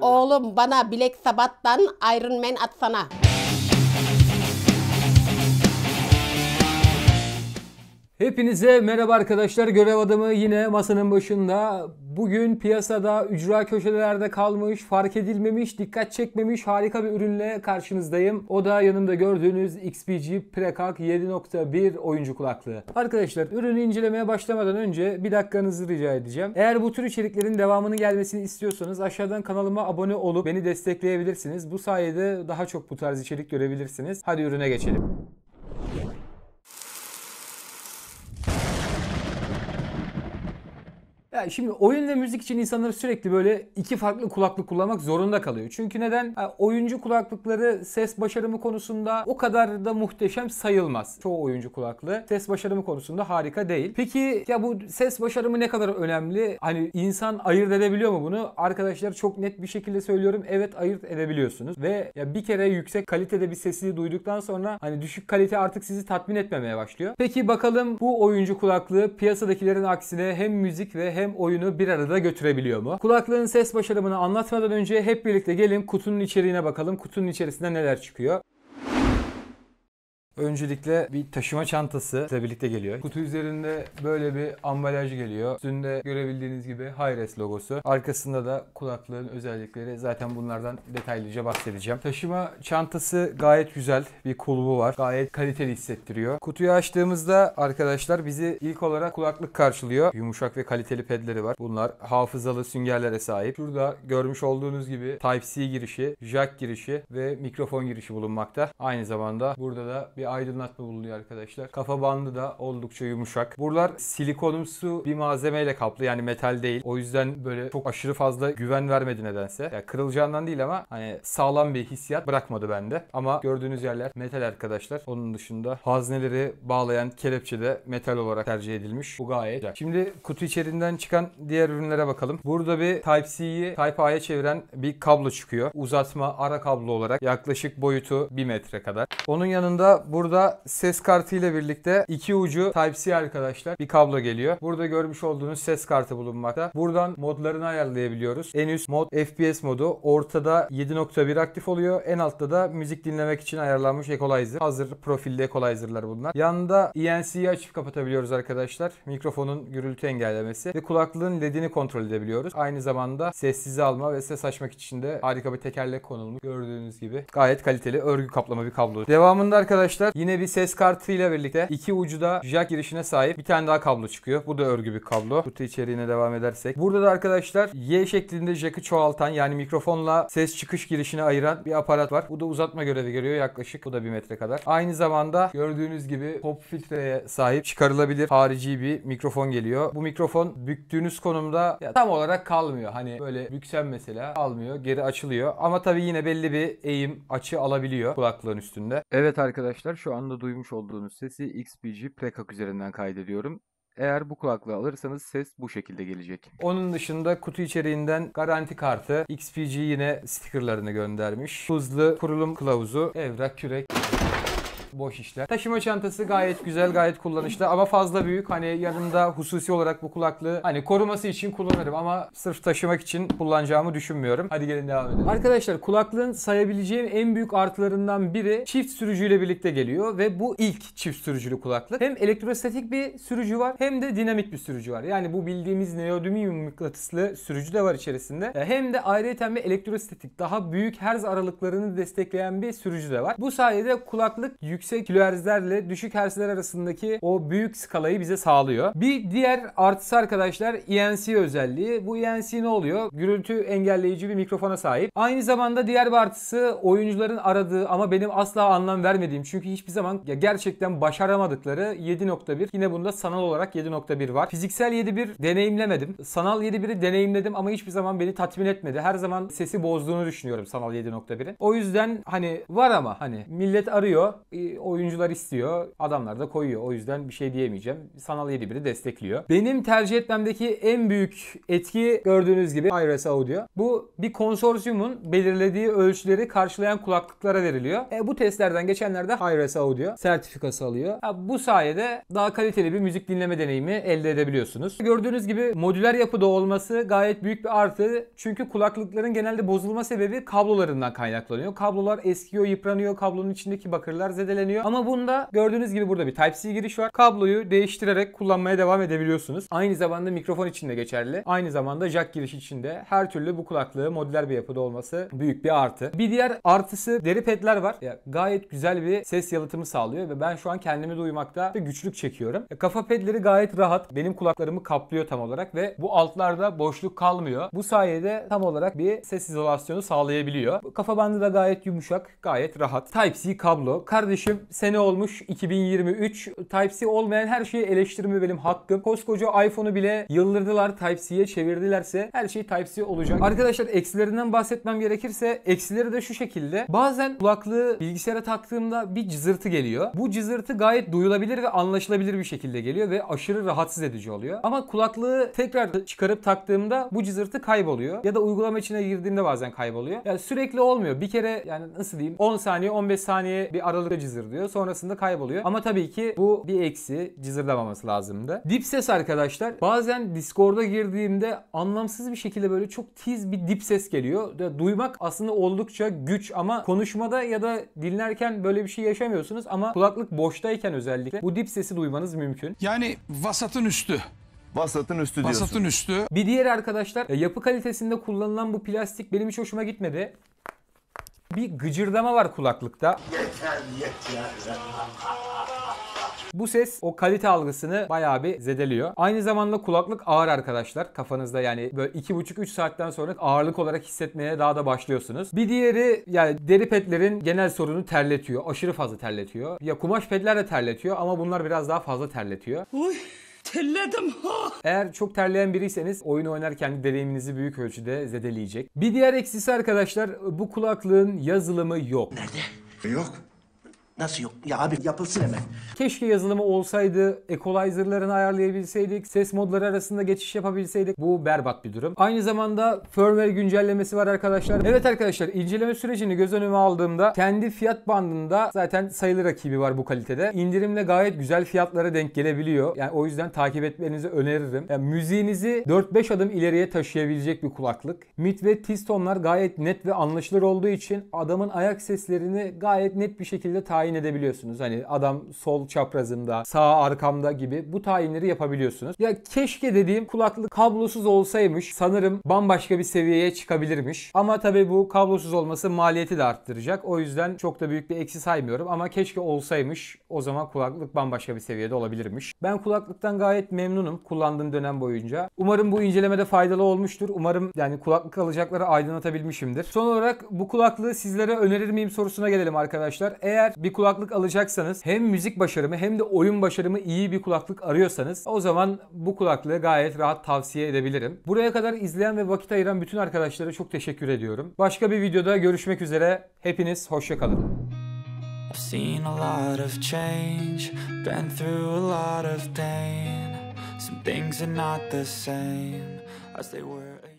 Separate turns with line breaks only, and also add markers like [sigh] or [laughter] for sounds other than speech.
Oğlum bana Bilek Sabat'tan Iron Man atsana. Hepinize merhaba arkadaşlar. Görev adamı yine masanın başında. Bugün piyasada ücra köşelerde kalmış, fark edilmemiş, dikkat çekmemiş harika bir ürünle karşınızdayım. O da yanımda gördüğünüz XPG Prekak 7.1 oyuncu kulaklığı. Arkadaşlar ürünü incelemeye başlamadan önce bir dakikanızı rica edeceğim. Eğer bu tür içeriklerin devamının gelmesini istiyorsanız aşağıdan kanalıma abone olup beni destekleyebilirsiniz. Bu sayede daha çok bu tarz içerik görebilirsiniz. Hadi ürüne geçelim. Yani şimdi oyun ve müzik için insanlar sürekli böyle iki farklı kulaklık kullanmak zorunda kalıyor. Çünkü neden? Yani oyuncu kulaklıkları ses başarımı konusunda o kadar da muhteşem sayılmaz. Çoğu oyuncu kulaklığı ses başarımı konusunda harika değil. Peki ya bu ses başarımı ne kadar önemli? Hani insan ayırt edebiliyor mu bunu? Arkadaşlar çok net bir şekilde söylüyorum. Evet ayırt edebiliyorsunuz ve ya bir kere yüksek kalitede bir sesi duyduktan sonra hani düşük kalite artık sizi tatmin etmemeye başlıyor. Peki bakalım bu oyuncu kulaklığı piyasadakilerin aksine hem müzik ve hem hem oyunu bir arada götürebiliyor mu? Kulaklığın ses başarımını anlatmadan önce hep birlikte gelin kutunun içeriğine bakalım. Kutunun içerisinde neler çıkıyor? Öncelikle bir taşıma çantası ile birlikte geliyor. Kutu üzerinde böyle bir ambalaj geliyor. Üstünde görebildiğiniz gibi Hi-Res logosu. Arkasında da kulaklığın özellikleri. Zaten bunlardan detaylıca bahsedeceğim. Taşıma çantası gayet güzel. Bir kulbu var. Gayet kaliteli hissettiriyor. Kutuyu açtığımızda arkadaşlar bizi ilk olarak kulaklık karşılıyor. Yumuşak ve kaliteli pedleri var. Bunlar hafızalı süngerlere sahip. Şurada görmüş olduğunuz gibi Type-C girişi, jack girişi ve mikrofon girişi bulunmakta. Aynı zamanda burada da bir bir aydınlatma bulunuyor arkadaşlar. Kafa bandı da oldukça yumuşak. Buralar silikonumsu bir malzemeyle kaplı yani metal değil. O yüzden böyle çok aşırı fazla güven vermedi nedense. Yani kırılacağından değil ama hani sağlam bir hissiyat bırakmadı bende. Ama gördüğünüz yerler metal arkadaşlar. Onun dışında hazneleri bağlayan kelepçe de metal olarak tercih edilmiş. Bu gayet güzel. Şimdi kutu içerisinden çıkan diğer ürünlere bakalım. Burada bir Type-C'yi Type-A'ya çeviren bir kablo çıkıyor. Uzatma ara kablo olarak yaklaşık boyutu 1 metre kadar. Onun yanında bu Burada ses kartı ile birlikte iki ucu Type-C arkadaşlar bir kablo geliyor. Burada görmüş olduğunuz ses kartı bulunmakta. Buradan modlarını ayarlayabiliyoruz. En üst mod FPS modu. Ortada 7.1 aktif oluyor. En altta da müzik dinlemek için ayarlanmış equalizer. Hazır profilde equalizer'lar bunlar. Yanında ENC'yi açıp kapatabiliyoruz arkadaşlar. Mikrofonun gürültü engellemesi ve kulaklığın ledini kontrol edebiliyoruz. Aynı zamanda sessiz alma ve ses açmak için de harika bir tekerlek konulmuş. Gördüğünüz gibi gayet kaliteli örgü kaplama bir kablo. Devamında arkadaşlar arkadaşlar. Yine bir ses kartıyla birlikte iki ucu da jack girişine sahip bir tane daha kablo çıkıyor. Bu da örgü bir kablo. Kutu içeriğine devam edersek. Burada da arkadaşlar Y şeklinde jack'ı çoğaltan yani mikrofonla ses çıkış girişini ayıran bir aparat var. Bu da uzatma görevi görüyor yaklaşık. Bu da bir metre kadar. Aynı zamanda gördüğünüz gibi pop filtreye sahip çıkarılabilir harici bir mikrofon geliyor. Bu mikrofon büktüğünüz konumda ya, tam olarak kalmıyor. Hani böyle büksen mesela kalmıyor. Geri açılıyor. Ama tabii yine belli bir eğim açı alabiliyor kulaklığın üstünde. Evet arkadaşlar arkadaşlar şu anda duymuş olduğunuz sesi XPG Prekak üzerinden kaydediyorum. Eğer bu kulaklığı alırsanız ses bu şekilde gelecek. Onun dışında kutu içeriğinden garanti kartı, XPG yine stickerlarını göndermiş. Hızlı kurulum kılavuzu, evrak, kürek boş işler. Taşıma çantası gayet güzel, gayet kullanışlı ama fazla büyük. Hani yanımda hususi olarak bu kulaklığı hani koruması için kullanırım ama sırf taşımak için kullanacağımı düşünmüyorum. Hadi gelin devam edelim. Arkadaşlar kulaklığın sayabileceğim en büyük artılarından biri çift sürücüyle birlikte geliyor ve bu ilk çift sürücülü kulaklık. Hem elektrostatik bir sürücü var hem de dinamik bir sürücü var. Yani bu bildiğimiz neodymium mıknatıslı sürücü de var içerisinde. E, hem de ayrıca bir elektrostatik daha büyük herz aralıklarını destekleyen bir sürücü de var. Bu sayede kulaklık yüksek kilohertzlerle düşük hertzler arasındaki o büyük skalayı bize sağlıyor. Bir diğer artısı arkadaşlar ENC özelliği. Bu ENC ne oluyor? Gürültü engelleyici bir mikrofona sahip. Aynı zamanda diğer bir artısı oyuncuların aradığı ama benim asla anlam vermediğim çünkü hiçbir zaman gerçekten başaramadıkları 7.1. Yine bunda sanal olarak 7.1 var. Fiziksel 7.1 deneyimlemedim. Sanal 7.1'i deneyimledim ama hiçbir zaman beni tatmin etmedi. Her zaman sesi bozduğunu düşünüyorum sanal 7.1'in. O yüzden hani var ama hani millet arıyor oyuncular istiyor. Adamlar da koyuyor. O yüzden bir şey diyemeyeceğim. Sanal 7.1'i destekliyor. Benim tercih etmemdeki en büyük etki gördüğünüz gibi iOS Audio. Bu bir konsorsiyumun belirlediği ölçüleri karşılayan kulaklıklara veriliyor. E, bu testlerden geçenlerde de iOS Audio sertifikası alıyor. Ha, bu sayede daha kaliteli bir müzik dinleme deneyimi elde edebiliyorsunuz. Gördüğünüz gibi modüler yapıda olması gayet büyük bir artı. Çünkü kulaklıkların genelde bozulma sebebi kablolarından kaynaklanıyor. Kablolar eskiyor, yıpranıyor. Kablonun içindeki bakırlar zedeleniyor filtreleniyor. Ama bunda gördüğünüz gibi burada bir Type-C giriş var. Kabloyu değiştirerek kullanmaya devam edebiliyorsunuz. Aynı zamanda mikrofon için de geçerli. Aynı zamanda jack giriş için de her türlü bu kulaklığı modüler bir yapıda olması büyük bir artı. Bir diğer artısı deri pedler var. Ya, gayet güzel bir ses yalıtımı sağlıyor ve ben şu an kendimi duymakta bir güçlük çekiyorum. Ya, kafa pedleri gayet rahat. Benim kulaklarımı kaplıyor tam olarak ve bu altlarda boşluk kalmıyor. Bu sayede tam olarak bir ses izolasyonu sağlayabiliyor. Kafa bandı da gayet yumuşak, gayet rahat. Type-C kablo. Kardeşim eleştirmişim. Sene olmuş 2023. Type-C olmayan her şeyi eleştirme benim hakkım. Koskoca iPhone'u bile yıldırdılar Type-C'ye çevirdilerse her şey Type-C olacak. Arkadaşlar eksilerinden bahsetmem gerekirse eksileri de şu şekilde. Bazen kulaklığı bilgisayara taktığımda bir cızırtı geliyor. Bu cızırtı gayet duyulabilir ve anlaşılabilir bir şekilde geliyor ve aşırı rahatsız edici oluyor. Ama kulaklığı tekrar çıkarıp taktığımda bu cızırtı kayboluyor. Ya da uygulama içine girdiğimde bazen kayboluyor. Yani sürekli olmuyor. Bir kere yani nasıl diyeyim 10 saniye 15 saniye bir aralıkta cızırtı cızır diyor. Sonrasında kayboluyor. Ama tabii ki bu bir eksi cızırdamaması lazımdı. Dip ses arkadaşlar bazen Discord'a girdiğimde anlamsız bir şekilde böyle çok tiz bir dip ses geliyor. Duymak aslında oldukça güç ama konuşmada ya da dinlerken böyle bir şey yaşamıyorsunuz ama kulaklık boştayken özellikle bu dip sesi duymanız mümkün. Yani vasatın üstü. Vasatın üstü diyorsun. Vasatın üstü. Bir diğer arkadaşlar e, yapı kalitesinde kullanılan bu plastik benim hiç hoşuma gitmedi. Bir gıcırdama var kulaklıkta. Yeter yeter. Bu ses o kalite algısını bayağı bir zedeliyor. Aynı zamanda kulaklık ağır arkadaşlar. Kafanızda yani böyle 2,5-3 saatten sonra ağırlık olarak hissetmeye daha da başlıyorsunuz. Bir diğeri yani deri petlerin genel sorunu terletiyor. Aşırı fazla terletiyor. Ya kumaş petler de terletiyor ama bunlar biraz daha fazla terletiyor. Uy terledim [laughs] Eğer çok terleyen biriyseniz oyun oynarken deneyiminizi büyük ölçüde zedeleyecek. Bir diğer eksisi arkadaşlar bu kulaklığın yazılımı yok. Nerede? Yok. Nasıl yok? Ya abi yapılsın hemen. Keşke yazılımı olsaydı, equalizer'larını ayarlayabilseydik, ses modları arasında geçiş yapabilseydik. Bu berbat bir durum. Aynı zamanda firmware güncellemesi var arkadaşlar. Evet arkadaşlar inceleme sürecini göz önüme aldığımda kendi fiyat bandında zaten sayılı rakibi var bu kalitede. İndirimle gayet güzel fiyatlara denk gelebiliyor. Yani o yüzden takip etmenizi öneririm. Yani müziğinizi 4-5 adım ileriye taşıyabilecek bir kulaklık. Mid ve tiz tonlar gayet net ve anlaşılır olduğu için adamın ayak seslerini gayet net bir şekilde takip tayin edebiliyorsunuz. Hani adam sol çaprazımda, sağ arkamda gibi bu tayinleri yapabiliyorsunuz. Ya keşke dediğim kulaklık kablosuz olsaymış. Sanırım bambaşka bir seviyeye çıkabilirmiş. Ama tabii bu kablosuz olması maliyeti de arttıracak. O yüzden çok da büyük bir eksi saymıyorum ama keşke olsaymış. O zaman kulaklık bambaşka bir seviyede olabilirmiş. Ben kulaklıktan gayet memnunum kullandığım dönem boyunca. Umarım bu incelemede faydalı olmuştur. Umarım yani kulaklık alacakları aydınlatabilmişimdir. Son olarak bu kulaklığı sizlere önerir miyim sorusuna gelelim arkadaşlar. Eğer bir kulaklık alacaksanız hem müzik başarımı hem de oyun başarımı iyi bir kulaklık arıyorsanız o zaman bu kulaklığı gayet rahat tavsiye edebilirim. Buraya kadar izleyen ve vakit ayıran bütün arkadaşlara çok teşekkür ediyorum. Başka bir videoda görüşmek üzere. Hepiniz hoşçakalın. I've seen a lot of change, been through a lot of pain. Some things are not the same as they were.